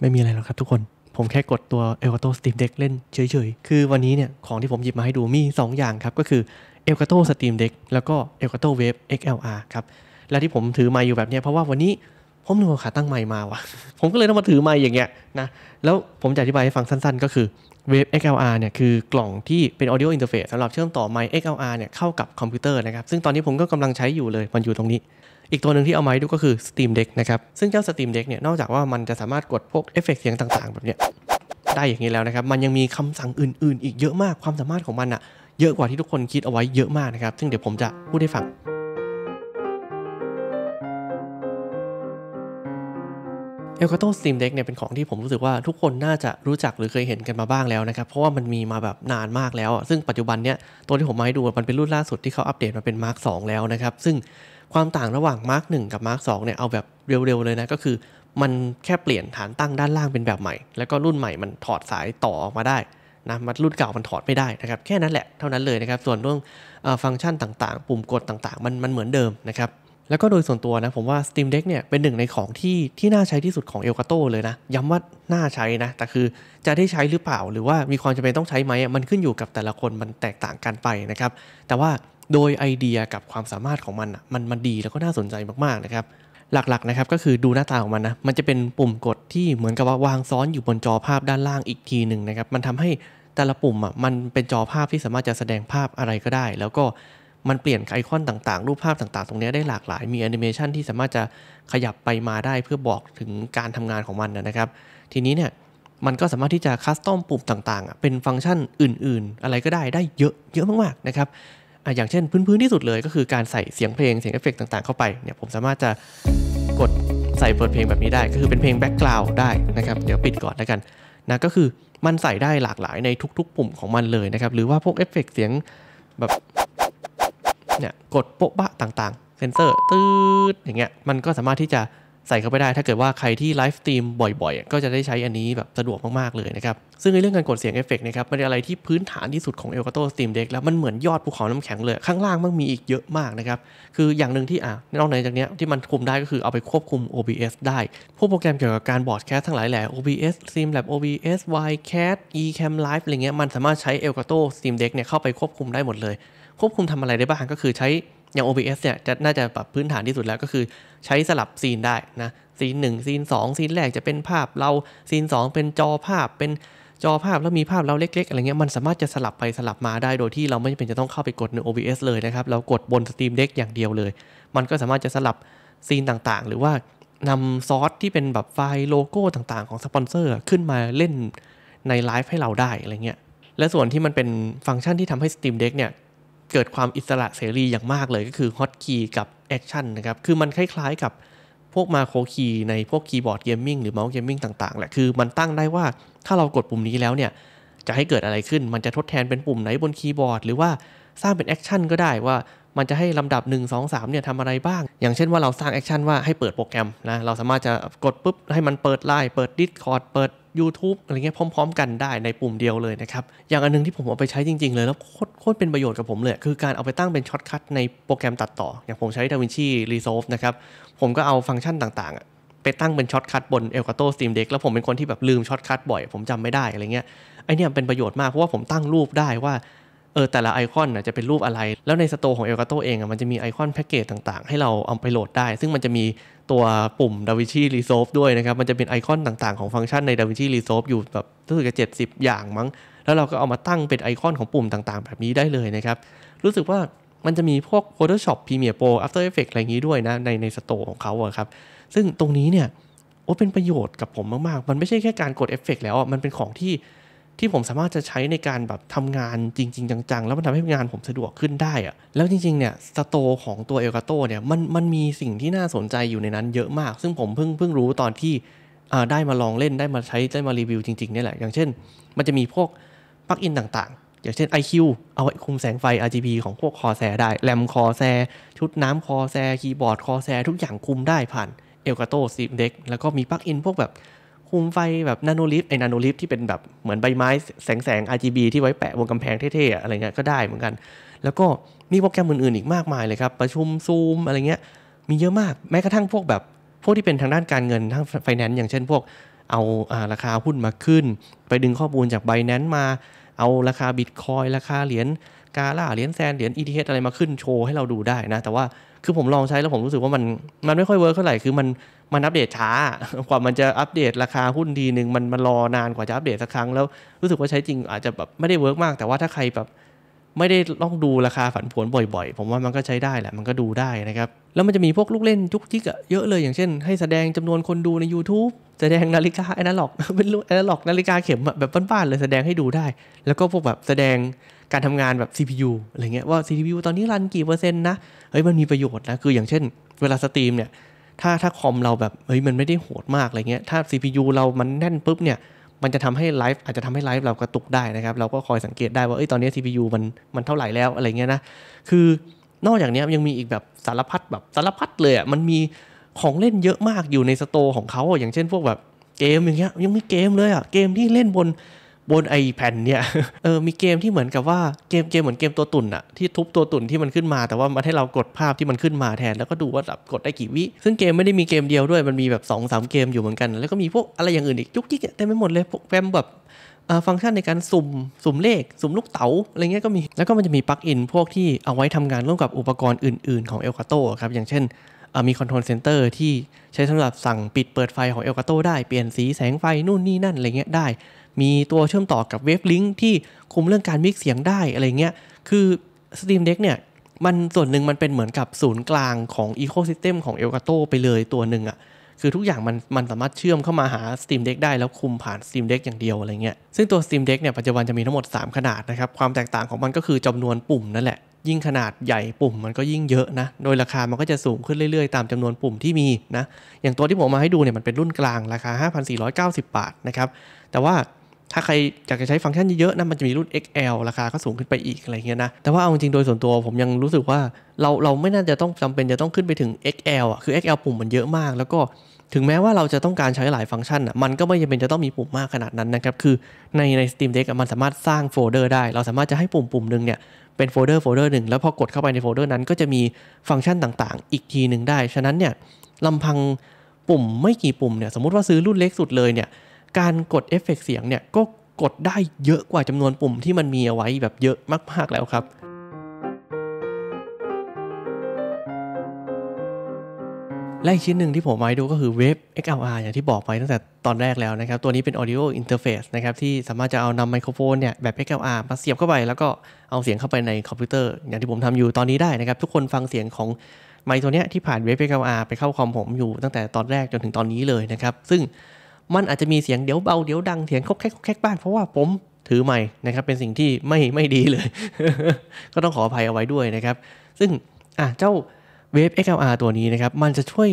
ไม่มีอะไรหรอกครับทุกคน ผมแค่กดตัว e l g a t o Steam Deck เล่นเฉยๆ คือวันนี้เนี่ยของที่ผมหยิบมาให้ดูมี 2 อย่างครับ ก็คือ e l g a t o Steam Deck แล้วก็ e l g a t o Wave XLR ครับ และที่ผมถือไมาอยู่แบบนี้ เพราะว่าวันนี้ผมหนูขาตั้งไม่มาว่ะ ผมก็เลยต้องมาถือไม่อย่างเงี้ยนะ แล้วผมจะอธิบายให้ฟังสั้นๆ ก็คือ Wave XLR เนี่ยคือกล่องที่เป็น audio interface สำหรับเชื่อมต่อไมค์ XLR เนี่ยเข้ากับคอมพิวเตอร์นะครับ ซึ่งตอนนี้ผมก็กำลังใช้อยู่เลยมันอยู่ตรงนี้อีกตัวหนึ่งที่เอามาให้ดูก็คือ Steam Deck นะครับ ซึ่งเจ้า Steam Deck เนี่ย นอกจากว่ามันจะสามารถกดพวกเอฟเฟกเสียงต่าง ๆ แบบเนี้ยได้อย่างนี้แล้วนะครับ มันยังมีคำสั่งอื่น ๆ อีกเยอะมากความสามารถของมันอะเยอะกว่าที่ทุกคนคิดเอาไว้เยอะมากนะครับ ซึ่งเดี๋ยวผมจะพูดให้ฟัง เอลกาโต้สตีมเด็กเนี่ยเป็นของที่ผมรู้สึกว่าทุกคนน่าจะรู้จักหรือเคยเห็นกันมาบ้างแล้วนะครับ เพราะว่ามันมีมาแบบนานมากแล้ว ซึ่งปัจจุบันเนี้ยตัวที่ผมมาให้ดูมันเป็นรุ่นล่าสุด ที่เขาอัปเดตมาเป็นมาร์กสแล้วนะครับซึ่งความต่างระหว่างมาร์กหกับมาร์กสเนี่ย เอาแบบเร็วๆ เลยนะ ก็คือ มันแค่เปลี่ยนฐานตั้งด้านล่างเป็นแบบใหม่ แล้วก็รุ่นใหม่มันถอดสายต่อออกมาได้นะมันรุ่นเก่ามันถอดไม่ได้นะครับแค่นั้นแหละเท่านั้นเลยนะครับ ส่วนเรื่องฟังก์ชันต่างๆ ปุ่มกดต่าง ๆ มันมันเหมือนเดิมนะครับ แล้วก็โดยส่วนตัวนะ ผมว่า Steam Deck เนี่ยเป็นหนึ่งในของที่ที่น่าใช้ที่สุดของ Elgato เลยนะย้ำว่าน่าใช้นะแต่คือจะได้ใช้หรือเปล่าหรือว่ามีความจำเป็นต้องใช้ไหมมันขึ้นอยู่กับแต่ละคนมันแตกต่างกันไปนะครับแต่ว่าโดยไอเดียกับความสามารถของมันอ่ะมันมันดีแล้วก็น่าสนใจมากๆนะครับ หลักๆนะครับก็คือดูหน้าตาของมันนะมันจะเป็นปุ่มกดที่เหมือนกับว่าวางซ้อนอยู่บนจอภาพด้านล่างอีกทีหนึ่งนะครับมันทำให้แต่ละปุ่มอ่ะมันเป็นจอภาพที่สามารถจะแสดงภาพอะไรก็ได้ แล้วก็มันเปลี่ยนไอคอนต่างๆ รูปภาพต่างๆ ตรงนี้ได้หลากหลายมีแอนิเมชันที่สามารถจะขยับไปมาได้เพื่อบอกถึงการทำงานของมันนะครับทีนี้เนี่ยมันก็สามารถที่จะคัสตอมปุ่มต่างๆเป็นฟังก์ชันอื่นๆ อะไรก็ได้ได้เยอะเยอะมากๆนะครับอะอย่างเช่นพื้นพื้นที่สุดเลยก็คือการใส่เสียงเพลงเสียงเอฟเฟกต่างๆเข้าไปเนี่ยผมสามารถจะกดใส่เปิดเพลงแบบนี้ได้ ก็คือเป็นเพลงแบ็กกราวด์ได้นะครับ เดี๋ยวปิดก่อนแล้วกันนะก็คือมันใส่ได้หลากหลายในทุกๆปุ่มของมันเลยนะครับ หรือว่าพวกเอฟเฟกเสียงแบบเนี่ยกดโป๊ะบะต่างๆ เซนเซอร์ตืดอย่างเงี้ยมันก็สามารถที่จะใส่เข้าไปได้ถ้าเกิดว่าใครที่ไลฟ์สตรีมบ่อยๆ ก็จะได้ใช้อันนี้แบบสะดวกมากๆเลยนะครับ ซึ่งในเรื่องการกดเสียงเอฟเฟกนะครับมันเป็นอะไรที่พื้นฐานที่สุดของ e l g a t o Steam Deck แล้ว มันเหมือนยอดภูเขาน้ำแข็งเลยข้างล่างมันมีอีกเยอะมากนะครับ คืออย่างหนึ่งที่อ่ะนอกจากนี้ที่มันคุมได้ก็คือเอาไปควบคุม OBS ได้พวกโปรแกรมเกี่ยวกับการบอร์ดแคสทั้งหลายแหละ OBS Streamlab OBS y c a t Ecamm Live อะไรเงี้ยมันสามารถใช้ e l g a t o Steam Deck เนี่ยเข้าไปควบคุมได้หมดเลย ควบคุมทำอะไรได้บ้างก็คือใช้อย่าง OBS เนี่ยจะน่าจะแบบพื้นฐานที่สุดแล้วก็คือใช้สลับซีนได้นะซีนหนึ่งซีนสองซีนแรกจะเป็นภาพเราซีนสองเป็นจอภาพ เป็นจอภาพแล้วมีภาพเราเล็กๆอะไรเงี้ยมันสามารถจะสลับไปสลับมาได้โดยที่เราไม่จำเป็นจะต้องเข้าไปกดใน OBS เลยนะครับเรากดบน Steam Deck อย่างเดียวเลย มันก็สามารถจะสลับซีนต่างๆ หรือว่านำซอสที่เป็นแบบไฟล์โลโก้ต่างๆของสปอนเซอร์ขึ้นมาเล่นในไลฟ์ให้เราได้อะไรเงี้ยและส่วนที่มันเป็นฟังก์ชันที่ทำให้ Steam Deck เนี่ยเกิดความอิสระเสรีอย่างมากเลยก็คือฮอตคีย์กับแอคชั่นนะครับ คือมันคล้ายๆกับ พวกมาโครคีย์ในพวกคีย์บอร์ดเกมมิ่งหรือเมาส์เกมมิ่งต่างๆแหละ คือมันตั้งได้ว่าถ้าเรากดปุ่มนี้แล้วเนี่ย จะให้เกิดอะไรขึ้น มันจะทดแทนเป็นปุ่มไหนบนคีย์บอร์ดหรือว่า สร้างเป็นแอคชั่นก็ได้ว่ามันจะให้ลำดับ1 2 3เนี่ยทำอะไรบ้าง อย่างเช่นว่าเราสร้างแอคชั่นว่าให้เปิดโปรแกรมนะ เราสามารถจะกดปุ๊บ ให้มันเปิดไลน์เปิด Discord เปิด YouTube อะไรเงี้ย พร้อมๆกันได้ในปุ่มเดียวเลยนะครับ อย่างอันนึงที่ผมเอาไปใช้จริงๆเลยแล้วโคตรเป็นประโยชน์กับผมเลยคือการเอาไปตั้งเป็นช็อตคัทในโปรแกรมตัดต่อ อย่างผมใช้ DaVinci Resolve นะครับผมก็เอาฟังก์ชันต่างๆไปตั้งเป็นช็อตคัทบน e l g a t o Steam Deck แล้วผมเป็นคนที่แบบลืมช็อตคัทบ่อย ผมจำไม่ได้อะไรเงี้ยไอเนี่ยเป็นประโยชน์มากเพราะว่าผมตั้งรูปได้ว่าเออแต่ละไอคอน่จะเป็นรูปอะไร แล้วในสโตของเอลกาโตเองอ่ะมันจะมีไอคอนแพ็กเกจต่างๆให้เราเอาไปโหลดได้ ซึ่งมันจะมีตัวปุ่ม DaVinci Resolve ด้วยนะครับ มันจะเป็นไอคอนต่างๆของฟังก์ชันใน DaVinci Resolve อยู่แบบรู้สึกจะ70 อย่างมั้ง แล้วเราก็เอามาตั้งเป็นไอคอนของปุ่มต่างๆ แบบนี้ได้เลยนะครับ รู้สึกว่ามันจะมีพวก Photoshop Premiere Pro After Effects อะไรอย่างนี้ด้วยนะ ในในสโตของเขาครับซึ่งตรงนี้เนี่ยโอ้เป็นประโยชน์กับผมมากๆมันไม่ใช่แค่การกดเอฟเฟกแล้วมันเป็นของที่ที่ผมสามารถจะใช้ในการแบบทำงานจริง ๆ จัง ๆ แล้วมันทำให้งานผมสะดวกขึ้นได้อะแล้วจริงๆเนี่ยสโตของตัวเอลกาโตเนี่ยมันมันมีสิ่งที่น่าสนใจอยู่ในนั้นเยอะมากซึ่งผมเพิ่งเพิ่งรู้ตอนที่ได้มาลองเล่นได้มาใช้ ได้มารีวิวจริง ๆ นี่แหละ อย่างเช่นมันจะมีพวกปลั๊กอินต่าง ๆ อย่างเช่น IQ เอาไว้คุมแสงไฟ RGB ของพวกคอแซได้แรมคอแซชุดน้ำคอแซคีย์บอร์ดคอแซทุกอย่างคุมได้ผ่านเอลกาโตซีมเด็กแล้วก็มีปลั๊กอินพวกแบบคุมไฟแบบนาโนลิฟไอนาโนลิฟที่เป็นแบบเหมือนใบไม้แสงแสง RGB ที่ไว้แปะบนกำแพงเท่ๆอะไรเงี้ยก็ได้เหมือนกัน แล้วก็มีโปรแกรมอื่นๆอีกมากมายเลยครับ ประชุมซูมอะไรเงี้ย มีเยอะมากแม้กระทั่งพวกแบบ พวกที่เป็นทางด้านการเงิน ทางไฟแนนซ์อย่างเช่นพวกเอาราคาหุ้นมาขึ้น ไปดึงข้อมูลจากไบแนนซ์มา เอาราคาบิตคอยราคาเหรียญกาล่าเหรียญแซนเหรียญอีทีเอะไรมาขึ้นโชว์ให้เราดูได้นะแต่ว่าคือผมลองใช้แล้วผมรู้สึกว่า มันมันไม่ค่อยเวิร์กเท่าไหร่คือมันมันอัปเดตช้ากว่ามันจะอัปเดตราคาหุ้นทีหนึ่งมันมันรอนานกว่าจะอัปเดตสักครั้งแล้วรู้สึกว่าใช้จริงอาจจะแบบไม่ได้เวิร์กมากแต่ว่าถ้าใครแบบไม่ได้ต้องดูราคาผันผวนบ่อยๆ ผมว่ามันก็ใช้ได้แหละ มันก็ดูได้นะครับ แล้วมันจะมีพวกลูกเล่นจุกจิกเยอะเลย อย่างเช่น ให้แสดงจำนวนคนดูใน YouTube แสดงนาฬิกาแอนาล็อก เป็นลูกแอนาล็อกนาฬิกาเข็มแบบบ้านๆเลยแสดงให้ดูได้ แล้วก็พวกแบบแสดงการทำงานแบบ CPU อะไรเงี้ยว่า CPU ตอนนี้รันกี่เปอร์เซ็นต์นะ เฮ้ยมันมีประโยชน์นะ คืออย่างเช่น เวลาสตรีมเนี่ย ถ้าถ้าคอมเราแบบเฮ้ยมันไม่ได้โหดมากอะไรเงี้ย ถ้า CPU เรามันแน่นปุ๊บเนี่ยมันจะทำให้ไลฟ์อาจจะทำให้ไลฟ์เรากระตุกได้นะครับ เราก็คอยสังเกตได้ว่าเอ้ยตอนนี้ CPU มันมันเท่าไหร่แล้วอะไรเงี้ยนะ คือนอกจากนี้ยังมีอีกแบบสารพัดแบบสารพัดเลยอ่ะ มันมีของเล่นเยอะมากอยู่ในสโตร์ของเขาอย่างเช่นพวกแบบเกมอย่างเงี้ยยังมีเกมเลยอ่ะ เกมที่เล่นบนบนไอแผ่นเนี่ยเออมีเกมที่เหมือนกับว่าเกมเกมเหมือนเกมตัวตุ่นอะที่ทุบตัวตุ่นที่มันขึ้นมา แต่ว่ามันให้เรากดภาพที่มันขึ้นมาแทน แล้วก็ดูว่าแบบกดได้กี่วิซึ่งเกมไม่ได้มีเกมเดียวด้วยมันมีแบบ2อสเกมอยู่เหมือนกัน แล้วก็มีพวกอะไรอย่างอื่นอีกจุกจิกเต็ไมไปหมดเลยพวกแฟมแบบฟังก์ชันในการสุ่มสุ่มเลข สุ่มลูกเต๋าอะไรเงี้ยก็มี แล้วก็มันจะมีปลั๊กอินพวกที่เอาไว้ทำงานร่วมกับอุปกรณ์อื่น ๆของเอลคาโตครับอย่างเช่นมีคอนโทรลเซนเตอร์ที่ใช้สำหรับสั่งปิดเปิดไฟของเอลคาโตได้เปลี่ยนสีแสงไฟนู่นนี่นั่นอะไรเงี้ยได้มีตัวเชื่อมต่อกับเวฟลิงก์ที่คุมเรื่องการมิกเสียงได้อะไรเงี้ย คือ Steam Deck เนี่ยมันส่วนหนึ่งมันเป็นเหมือนกับศูนย์กลางของอีโคซิสเต็มของเอลกาโตไปเลยตัวหนึ่งอะ่ะ คือทุกอย่างมันมันสามารถเชื่อมเข้ามาหา Steam Deck ได้แล้วคุมผ่าน Steam Deck อย่างเดียวอะไรเงี้ย ซึ่งตัว Steam Deck เนี่ยปัจจุบันจะมีทั้งหมด 3 ขนาดนะครับความแตกต่างของมันก็คือจำนวนปุ่มนั่นแหละยิ่งขนาดใหญ่ปุ่มมันก็ยิ่งเยอะนะโดยราคามันก็จะสูงขึ้นเรื่อย ๆตามจำนวนปุ่มที่มีนะอย่างตัวที่ผมมาให้ดูเนี่ยมันเป็นรุ่นกลางราคา5,490 บาทนะครับแต่ว่าถ้าใครอยากจะใช้ฟังก์ชันเยอะๆนะมันจะมีรุ่น XL ราคาก็สูงขึ้นไปอีกอะไรเงี้ยนะ แต่ว่าเอาจริงโดยส่วนตัวผมยังรู้สึกว่าเราเราไม่น่าจะต้องจำเป็นจะต้องขึ้นไปถึง XL อ่ะ คือ XL ปุ่มมันเยอะมาก แล้วก็ถึงแม้ว่าเราจะต้องการใช้หลายฟังก์ชันอ่ะ มันก็ไม่จำเป็นจะต้องมีปุ่มมากขนาดนั้นนะครับ คือในใน Steam Deck มันสามารถสร้างโฟลเดอร์ได้ เราสามารถจะให้ปุ่มปุ่มหนึ่งเนี่ยเป็นโฟลเดอร์โฟลเดอร์หนึ่งแล้วพอกดเข้าไปในโฟลเดอร์นั้นก็จะมีฟังก์ชันต่างๆอีกทีหนึ่งได้ฉะนั้นเนี่ยลำพังปุ่มไม่กี่ปุ่มเนี่ยสมมติว่าซื้อรุ่นเล็กสุดเลยเนี่ยการกดเอฟเฟกเสียงเนี่ยก็กดได้เยอะกว่าจำนวนปุ่มที่มันมีเอาไว้แบบเยอะมาก ๆแล้วครับและอีกชิ้นหนึ่งที่ผมไว้ดูก็คือเว็บ XLR อย่างที่บอกไปตั้งแต่ตอนแรกแล้วนะครับ ตัวนี้เป็น audio interface นะครับที่สามารถจะเอานำไมโครโฟนเนี่ยแบบ XLR มาเสียบเข้าไป แล้วก็เอาเสียงเข้าไปในคอมพิวเตอร์อย่างที่ผมทำอยู่ตอนนี้ได้นะครับ ทุกคนฟังเสียงของไมค์ตัวเนี้ยที่ผ่านเว็บ XLR ไปเข้าคอมผมอยู่ตั้งแต่ตอนแรกจนถึงตอนนี้เลยนะครับซึ่งมันอาจจะมีเสียงเดี๋ยวเบา เดี๋ยวดังเสียงคกแคกคกแคกบ้างเพราะว่าผมถือไม่นะครับเป็นสิ่งที่ไม่ไม่ดีเลย ก็ต้องขออภัยเอาไว้ด้วยนะครับซึ่งอ่ะเจ้าเวฟ XLR ตัวนี้นะครับมันจะช่วย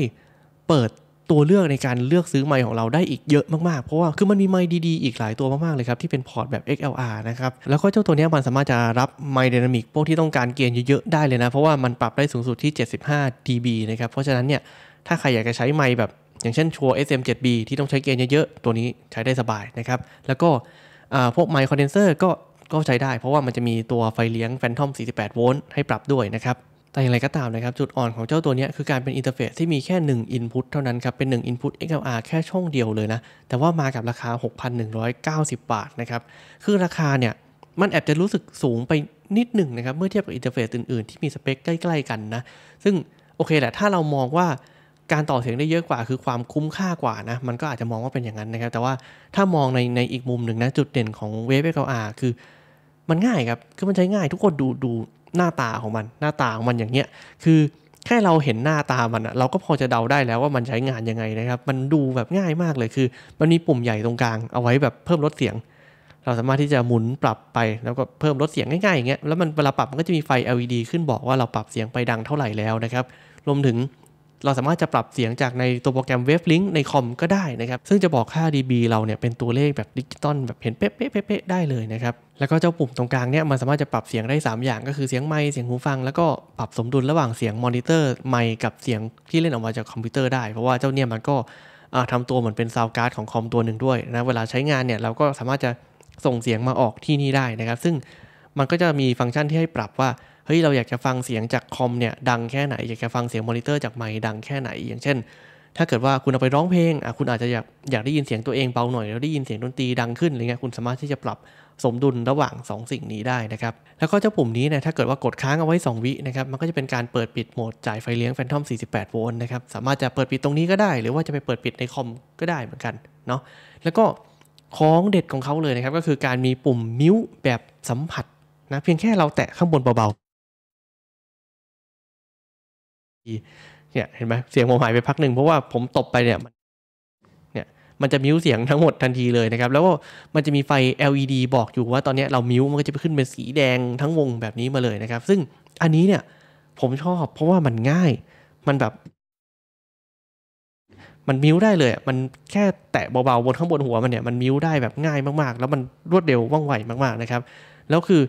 เปิดตัวเลือกในการเลือกซื้อไมค์ของเราได้อีกเยอะมากๆ เพราะว่าคือมันมีไมค์ดีๆ อีกหลายตัวมากๆเลยครับที่เป็นพอร์ตแบบ XLR นะครับแล้วก็เจ้าตัวนี้มันสามารถจะรับไมค์ดินามิกพวกที่ต้องการเกียร์เยอะๆได้เลยนะ เพราะว่ามันปรับได้สูงสุดที่ 75 dB นะครับเพราะฉะนั้นเนี่ยถ้าใครอยากจะใช้ไมค์แบบอย่างเช่นชัว SM7B ที่ต้องใช้เกณฑ์เยอะๆ ตัวนี้ใช้ได้สบายนะครับ แล้วก็พวกไมคคอนเดนเซอร์ก็ก็ใช้ได้เพราะว่ามันจะมีตัวไฟเลี้ยงแฟนทอม 48 โวลต์ให้ปรับด้วยนะครับ แต่อย่างไรก็ตามนะครับ จุดอ่อนของเจ้าตัวนี้คือการเป็นอินเทอร์เฟซที่มีแค่ 1 Input เท่านั้นครับ เป็น 1 Input XLR แค่ช่องเดียวเลยนะ แต่ว่ามากับราคา 6,190 บาทนะครับ คือราคาเนี่ยมันแอบจะรู้สึกสูงไปนิดหนึ่งนะครับเมื่อเทียบกับอินเทอร์เฟซอื่น ๆที่มีสเปคใกล้ ๆกันนะซึ่งโอเคแหละถ้าเรามองว่าการต่อเสียงได้เยอะกว่าคือความคุ้มค่ากว่านะ มันก็อาจจะมองว่าเป็นอย่างนั้นนะครับ แต่ว่าถ้ามองในในอีกมุมหนึ่งนะ จุดเด่นของเวฟเอ็กอาร์คือ มันง่ายครับ คือมันใช้ง่ายทุกคนดูดูหน้าตาของมัน หน้าตาของมันอย่างเงี้ย คือแค่เราเห็นหน้าตามันอะเราก็พอจะเดาได้แล้วว่ามันใช้งานยังไงนะครับ มันดูแบบง่ายมากเลยคือมันมีปุ่มใหญ่ตรงกลางเอาไว้แบบเพิ่มลดเสียง เราสามารถที่จะหมุนปรับไป แล้วก็เพิ่มลดเสียงง่ายๆอย่างเงี้ย แล้วมันเวลาปรับมันก็จะมีไฟ LED ขึ้นบอกว่าเราปรับเสียงไปดังเท่าไหร่แล้วนะครับ รวมถึงเราสามารถจะปรับเสียงจากในตัวโปรแกรมเวฟลิงก์ในคอมก็ได้นะครับ ซึ่งจะบอกค่า dB เราเนี่ยเป็นตัวเลขแบบดิจิตอลแบบเห็นเป๊ะๆได้เลยนะครับ แล้วก็เจ้าปุ่มตรงกลางเนี่ยมันสามารถจะปรับเสียงได้ 3 อย่างก็คือเสียงไมค์เสียงหูฟัง แล้วก็ปรับสมดุลระหว่างเสียงมอนิเตอร์ไมค์กับเสียงที่เล่นออกมาจากคอมพิวเตอร์ได้ เพราะว่าเจ้าเนี่ยมันก็ทำตัวเหมือนเป็นซาวการ์ดของคอมตัวหนึ่งด้วยนะเวลาใช้งานเนี่ยเราก็สามารถจะส่งเสียงมาออกที่นี่ได้นะครับ ซึ่งมันก็จะมีฟังก์ชันที่ให้ปรับว่าเฮ้ย เราอยากจะฟังเสียงจากคอมเนี่ยดังแค่ไหน อยากจะฟังเสียงมอนิเตอร์จากไมค์ดังแค่ไหน อย่างเช่น ถ้าเกิดว่าคุณเอาไปร้องเพลงอ่ะคุณอาจจะอยากอยากได้ยินเสียงตัวเองเบาหน่อย แล้วได้ยินเสียงดนตรีดังขึ้น อะไรเงี้ย คุณสามารถที่จะปรับสมดุลระหว่าง 2 สิ่งนี้ได้นะครับ แล้วก็เจ้าปุ่มนี้เนี่ยถ้าเกิดว่ากดค้างเอาไว้2วินะครับ มันก็จะเป็นการเปิดปิดโหมดจ่ายไฟเลี้ยงแฟนทอม48โวลต์นะครับ สามารถจะเปิดปิดตรงนี้ก็ได้ หรือว่าจะไปเปิดปิดในคอมก็ได้เหมือนกัน เนาะแล้วก็ของเด็ดของเขาเลยนะครับ ก็คือการมีปุ่มมิวแบบสัมผัสนะเพียงแค่เราแตะข้างบนเบาเนี่ยเห็นไหมเสียงผมหายไปพักหนึ่งเพราะว่าผมตบไปเนี่ยมัน เนี่ย มันจะมิวเสียงทั้งหมดทันทีเลยนะครับ แล้วก็มันจะมีไฟ LED บอกอยู่ว่าตอนนี้เรามิวมันก็จะขึ้นเป็นสีแดงทั้งวงแบบนี้มาเลยนะครับ ซึ่งอันนี้เนี่ย ผมชอบเพราะว่ามันง่ายมันแบบ มันมิวได้เลยมันแค่แตะเบาๆบนข้างบนหัวมันเนี่ยมันมิวได้แบบง่ายมากๆ แล้วมันรวดเร็วว่องไวมากๆนะครับ แล้วคือ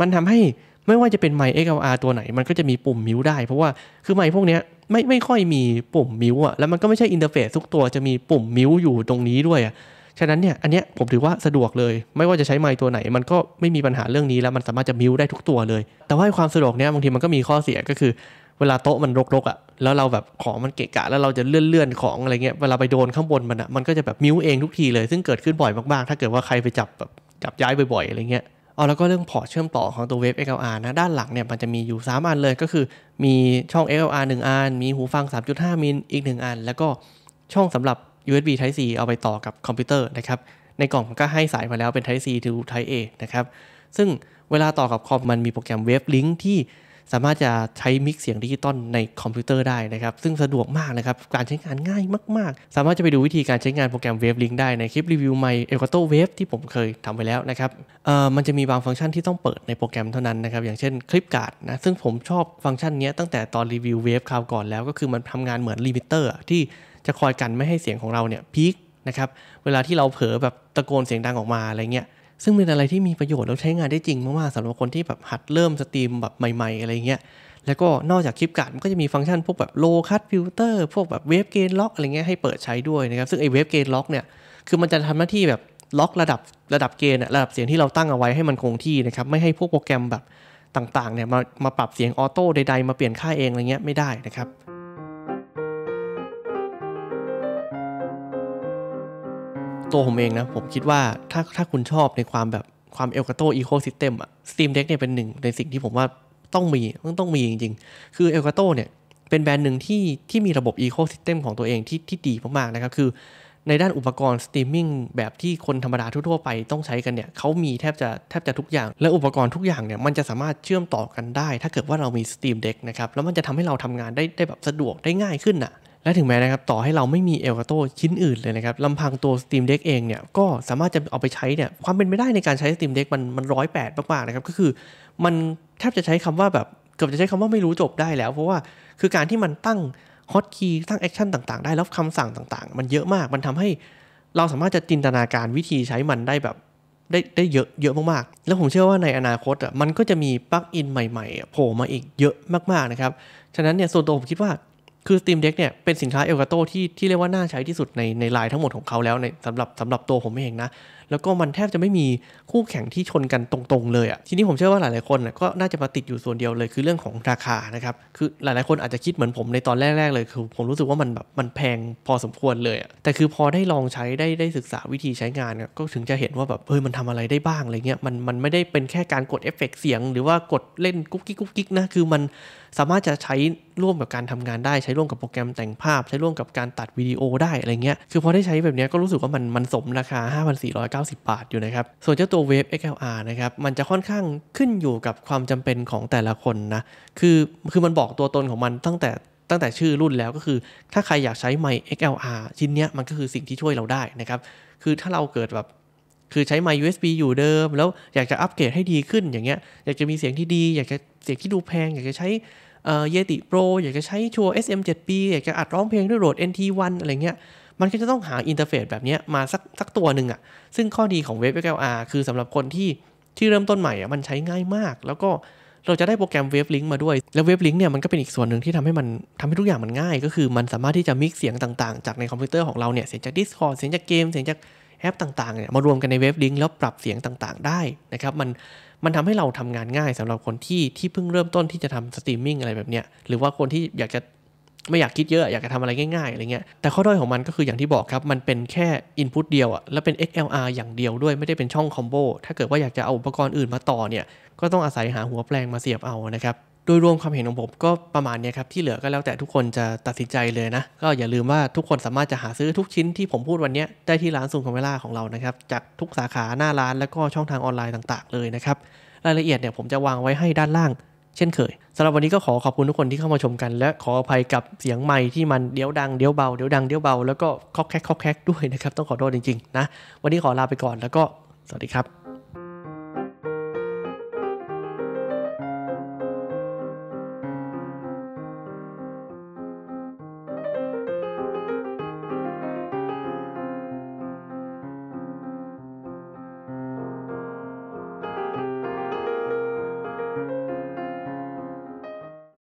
มันทำให้ไม่ว่าจะเป็นไมค์ XLR ตัวไหน มันก็จะมีปุ่มมิวได้เพราะว่าคือไมค์พวกเนี้ยไม่ไม่ค่อยมีปุ่มมิวอะแล้วมันก็ไม่ใช่อินเทอร์เฟซทุกตัวจะมีปุ่มมิวอยู่ตรงนี้ด้วยอะฉะนั้นเนี่ยอันเนี้ยผมถือว่าสะดวกเลย ไม่ว่าจะใช้ไมค์ตัวไหนมันก็ไม่มีปัญหาเรื่องนี้แล้วมันสามารถจะมิวได้ทุกตัวเลย แต่ว่าความสะดวกเนี้ยบางทีมันก็มีข้อเสียก็คือ เวลาโต๊ะมันรกๆอะแล้วเราแบบของมันเกะกะแล้วเราจะเลื่อนเลื่อนของอะไรเงี้ยเวลาไปโดนข้างบนมันอะะมันก็จะแบบมิวเองทุกทีเลยซึ่งเกิดขึ้นบ่อยมากๆ ถ้าเกิดว่าใครไปจับแบบจับย้ายบ่อยๆอะไรเงี้ยอ๋อแล้วก็เรื่องพอร์ตเชื่อมต่อของตัวเว็บ XLR นะ ด้านหลังเนี่ยมันจะมีอยู่ 3 อันเลยก็คือมีช่อง XLR 1 อัน มีหูฟัง 3.5มิลอีก 1 อัน แล้วก็ช่องสำหรับ USB Type C เอาไปต่อกับคอมพิวเตอร์นะครับ ในกล่องก็ให้สายมาแล้วเป็น Type C to Type A นะครับ ซึ่งเวลาต่อกับคอมมันมีโปรแกรมเวฟลิงก์ที่สามารถจะใช้มิกเสียงดิจิตอลในคอมพิวเตอร์ได้นะครับ ซึ่งสะดวกมากนะครับ การใช้งานง่ายมากๆ สามารถจะไปดูวิธีการใช้งานโปรแกรม Wavelink ได้ในคลิปรีวิวไมเอลก t โตเวฟที่ผมเคยทำไปแล้วนะครับเอ่อมันจะมีบางฟังก์ชันที่ต้องเปิดในโปรแกรมเท่านั้นนะครับอย่างเช่นคลิปการ์ดนะซึ่งผมชอบฟังก์ชันนี้ตั้งแต่ตอนรีวิวเวฟคราวก่อนแล้วก็คือมันทำงานเหมือนลิมิเตอร์ที่จะคอยกันไม่ให้เสียงของเราเนี่ยพีคนะครับเวลาที่เราเผลอแบบตะโกนเสียงดังออกมาอะไรเงี้ยซึ่งเป็นอะไรที่มีประโยชน์แล้วใช้งานได้จริงมาก ๆสำหรับคนที่แบบหัดเริ่มสตรีมแบบใหม่ ๆอะไรเงี้ย แล้วก็นอกจากคลิปการ์ดมันก็จะมีฟังก์ชันพวกแบบโลคัสฟิลเตอร์พวกแบบเวฟเกนล็อกอะไรเงี้ยให้เปิดใช้ด้วยนะครับซึ่งไอเวฟเกนล็อกเนี่ยคือมันจะทำหน้าที่แบบล็อกระดับระดับเกณฑ์ระดับเสียงที่เราตั้งเอาไว้ให้มันคงที่นะครับไม่ให้พวกโปรแกรมแบบต่างๆเนี่ยมามาปรับเสียงออโต้ใด ๆ มาเปลี่ยนค่าเองอะไรเงี้ยไม่ได้นะครับตัวผมเองนะผมคิดว่าถ้าถ้าคุณชอบในความแบบความเอลกาโตอีโคซิสเต็มอะสตีมเด็กเนี่ยเป็นหนึ่งในสิ่งที่ผมว่าต้องมีต้องต้องมีจริงๆคือเอลกาโตเนี่ยเป็นแบรนด์หนึ่งที่ที่มีระบบอีโคซิสเต็มของตัวเองที่ที่ดีมากๆนะครับคือในด้านอุปกรณ์สตรีมมิ่งแบบที่คนธรรมดาทั่วๆไปต้องใช้กันเนี่ย เขามีแทบจะแทบจะทุกอย่าง และอุปกรณ์ทุกอย่างเนี่ยมันจะสามารถเชื่อมต่อกันได้ ถ้าเกิดว่าเรามี Steam Deck นะครับแล้วมันจะทำให้เราทำงานได้ได้แบบสะดวกได้ง่ายขึ้นนะและถึงแม้นะครับ ต่อให้เราไม่มีเอลกาโตชิ้นอื่นเลยนะครับลำพังตัว Steam Deck เองเนี่ย ก็สามารถจะเอาไปใช้เนี่ยความเป็นไปได้ในการใช้ Steam Deck มันมันร้อยแปดมากๆนะครับ ก็คือ มันแทบจะใช้คำว่าแบบเกือบจะใช้คำว่าไม่รู้จบได้แล้ว เพราะว่าคือการที่มันตั้งฮอตคีย์ตั้งแอคชั่นต่างๆได้แล้วคำสั่งต่างๆ มันเยอะมาก มันทำให้เราสามารถจะจินตนาการวิธีใช้มันได้แบบ ได้ได้เยอะเยอะมากๆแล้วผมเชื่อว่าในอนาคตอ่ะมันก็จะมีปลั๊กอินใหม่ ๆโผล่มาอีกเยอะมากๆนะครับฉะนั้นเนี่ยส่วนตัวผมคิดว่าคือ Steam Deck เนี่ยเป็นสินค้าเอลกาโตที่ที่เรียกว่าน่าใช้ที่สุดในในไลน์ทั้งหมดของเขาแล้วในสำหรับสำหรับตัวผมเองนะ แล้วก็มันแทบจะไม่มีคู่แข่งที่ชนกันตรงๆเลยอะ่ะทีนี้ผมเชื่อว่าหลายๆคนนก็น่าจะมาติดอยู่ส่วนเดียวเลย คือเรื่องของราคานะครับ คือหลายๆคนอาจจะคิดเหมือนผมในตอนแรกๆเลยคือผมรู้สึกว่ามันแบบมันแพงพอสมควรเลยอะ่ะแต่คือพอได้ลองใช้ได้ได้ศึกษาวิธีใช้งานก็ถึงจะเห็นว่าแบบเฮ้ยมันทำอะไรได้บ้างอะไรเงี้ยมันมันไม่ได้เป็นแค่การกดเอฟเฟกเสียงหรือว่ากดเล่นกุ๊กกิ๊กกุ๊กกิ๊กนะคือมันสามารถจะใช้ร่วมกับการทำงานได้ใช้ร่วมกับโปรแกรมแต่งภาพ ใช้ร่วมกับการตัดวิดีโอได้อะไรเงี้ยคือพอได้ใช้แบบนี้ก็รู้สึกว่ามันมันสมราคา5,490บาทอยู่นะครับส่วนเจ้าตัว Wave XLR นะครับมันจะค่อนข้างขึ้นอยู่กับความจำเป็นของแต่ละคนนะคือคือมันบอกตัวตนของมันตั้งแต่ตั้งแต่ชื่อรุ่นแล้วก็คือ ถ้าใครอยากใช้ไมค์ XLR ชิ้นนี้มันก็คือสิ่งที่ช่วยเราได้นะครับ คือถ้าเราเกิดแบบ คือใช้ไมค์ USB อยู่เดิม แล้วอยากจะอัปเกรดให้ดีขึ้นอย่างเงี้ยอยากจะมีเสียงที่ดีอยากจะเสียงที่ดูแพง อยากจะใช้เยติโปรอยากจะใช้ชัวร์ SM7B อยากจะอัดร้องเพลงด้วยโหลด NT1 อะไรเงี้ย มันก็จะต้องหาอินเทอร์เฟซแบบนี้มาสักสักตัวหนึ่งอะ่ะซึ่งข้อดีของเว็บ l r คือสำหรับคนที่ที่เริ่มต้นใหม่อะ่ะมันใช้ง่ายมาก แล้วก็เราจะได้โปรแกรมเวฟลิงก์มาด้วยแล้วเวฟลิงก์เนี่ยมันก็เป็นอีกส่วนหนึ่งที่ทำให้มันทำให้ทุกอย่างมันง่ายก็คือมันสามารถที่จะมิกเสียงต่างๆ จากในคอมพิวเตอร์ของเราเนี่ยเสียงจาก Discord เสียงจากเกมเสียงจากแอปต่างๆเนี่ยมารวมกันในเวฟลิงก์แล้วปรับเสียงต่างๆได้นะครับมันมันทำให้เราทำงานง่ายสำหรับคนที่ที่เพิ่งเริ่มต้นที่จะทำสตรีมมิ่งอะไรแบบเนี้ย หรือว่าคนที่อยากจะไม่อยากคิดเยอะอยากจะทำอะไรง่ายๆอะไรเงี้ยแต่ข้อด้อยของมันก็คืออย่างที่บอกครับ มันเป็นแค่ Input เดียวอะแล้วเป็น XLR อย่างเดียวด้วยไม่ได้เป็นช่องคอมโบถ้าเกิดว่าอยากจะเอาอุปกรณ์อื่นมาต่อเนี่ย ก็ต้องอาศัยหาหัวแปลงมาเสียบเอานะครับโดยรวมความเห็นของผมก็ประมาณนี้ครับที่เหลือก็แล้วแต่ทุกคนจะตัดสินใจเลยนะ ก็อย่าลืมว่าทุกคนสามารถจะหาซื้อทุกชิ้นที่ผมพูดวันนี้ได้ที่ร้านซูมคาเมล่าของเรานะครับจากทุกสาขาหน้าร้านแล้วก็ช่องทางออนไลน์ต่างๆเลยนะครับรายละเอียดเนี่ยผมจะวางไว้ให้ด้านล่าง เช่นเคยสำหรับวันนี้ก็ขอขอบคุณทุกคนที่เข้ามาชมกัน และขออภัยกับเสียงไม้ที่มันเดี๋ยวดังเดี๋ยวเบาเดี๋ยวดังเดี๋ยวเบาแล้วก็คอกแคกคอกแคกด้วยนะครับต้องขอโทษจริงๆนะวันนี้ขอลาไปก่อนแล้วก็สวัสดีครับ